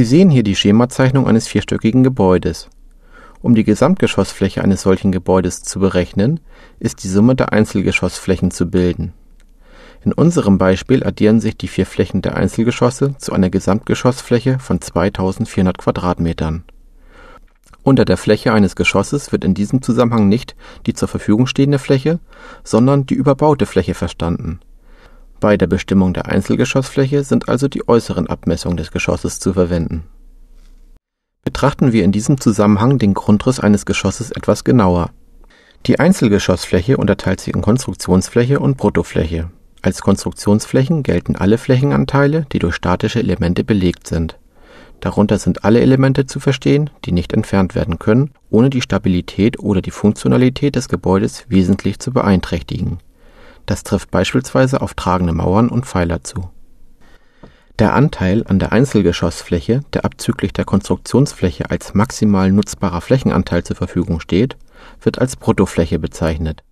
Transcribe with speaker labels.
Speaker 1: Sie sehen hier die Schemazeichnung eines vierstöckigen Gebäudes. Um die Gesamtgeschossfläche eines solchen Gebäudes zu berechnen, ist die Summe der Einzelgeschossflächen zu bilden. In unserem Beispiel addieren sich die vier Flächen der Einzelgeschosse zu einer Gesamtgeschossfläche von 2400 Quadratmetern. Unter der Fläche eines Geschosses wird in diesem Zusammenhang nicht die zur Verfügung stehende Fläche, sondern die überbaute Fläche verstanden bei der Bestimmung der Einzelgeschossfläche sind also die äußeren Abmessungen des Geschosses zu verwenden. Betrachten wir in diesem Zusammenhang den Grundriss eines Geschosses etwas genauer. Die Einzelgeschossfläche unterteilt sich in Konstruktionsfläche und Bruttofläche. Als Konstruktionsflächen gelten alle Flächenanteile, die durch statische Elemente belegt sind. Darunter sind alle Elemente zu verstehen, die nicht entfernt werden können, ohne die Stabilität oder die Funktionalität des Gebäudes wesentlich zu beeinträchtigen das trifft beispielsweise auf tragende Mauern und Pfeiler zu. Der Anteil an der Einzelgeschossfläche, der abzüglich der Konstruktionsfläche als maximal nutzbarer Flächenanteil zur Verfügung steht, wird als Bruttofläche bezeichnet